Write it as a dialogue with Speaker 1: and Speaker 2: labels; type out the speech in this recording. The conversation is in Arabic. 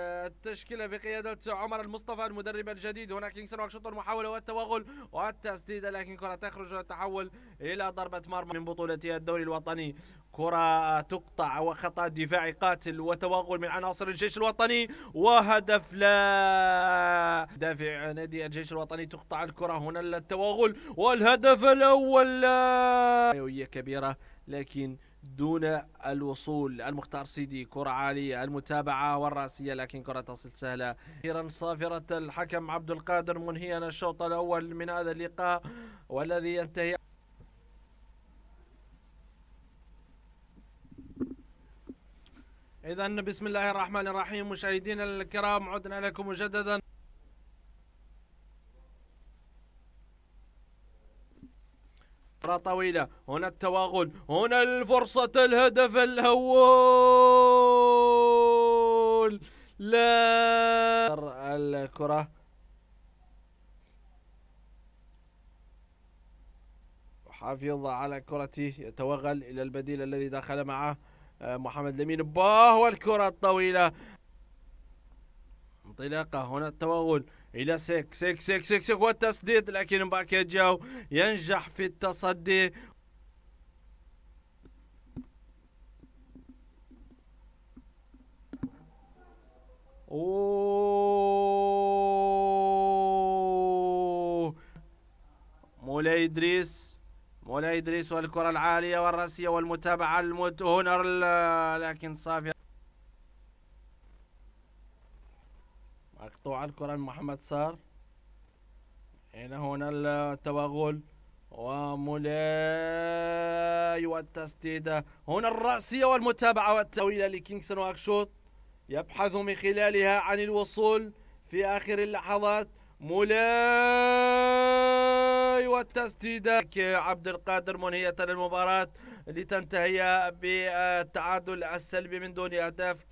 Speaker 1: التشكيلة بقيادة عمر المصطفى المدرب الجديد هناك كينغسون وشوط المحاولة والتوغل والتسديدة لكن كرة تخرج وتحول إلى ضربة مرمى من بطولتها الدوري الوطني كرة تقطع وخطأ دفاعي قاتل وتوغل من عناصر الجيش الوطني وهدف لا دافع نادي الجيش الوطني تقطع الكرة هنا للتوغل والهدف الأول لا كبيرة لكن دون الوصول المختار سيدي كرة عالية المتابعة والرأسية لكن كرة تصل سهلة أخيرا صافرة الحكم عبد القادر منهيا الشوط الأول من هذا اللقاء والذي ينتهي إذا بسم الله الرحمن الرحيم مشاهدينا الكرام عدنا لكم مجددا كرة طويلة هنا التوغل هنا الفرصة الهدف الأول لا الكرة حافظ على كرته يتوغل إلى البديل الذي دخل معه آه، محمد لمين باه والكرة الطويلة انطلاقة هنا التوغل إلى سيك سيك سيك سيك سيك والتسديد لكن باكيجاو ينجح في التصدي مولاي إدريس مولاي إدريس والكرة العالية والرأسية والمتابعة المت هنا لكن صافي مقطوع الكرة محمد صار هنا هنا التوغل ومولاي والتسديدة هنا الرأسية والمتابعة والتأويلة لكينغسون وأكشوط يبحث من خلالها عن الوصول في آخر اللحظات مولاي والتسديدة عبد القادر منهية المباراة لتنتهي بالتعادل السلبي من دون أهداف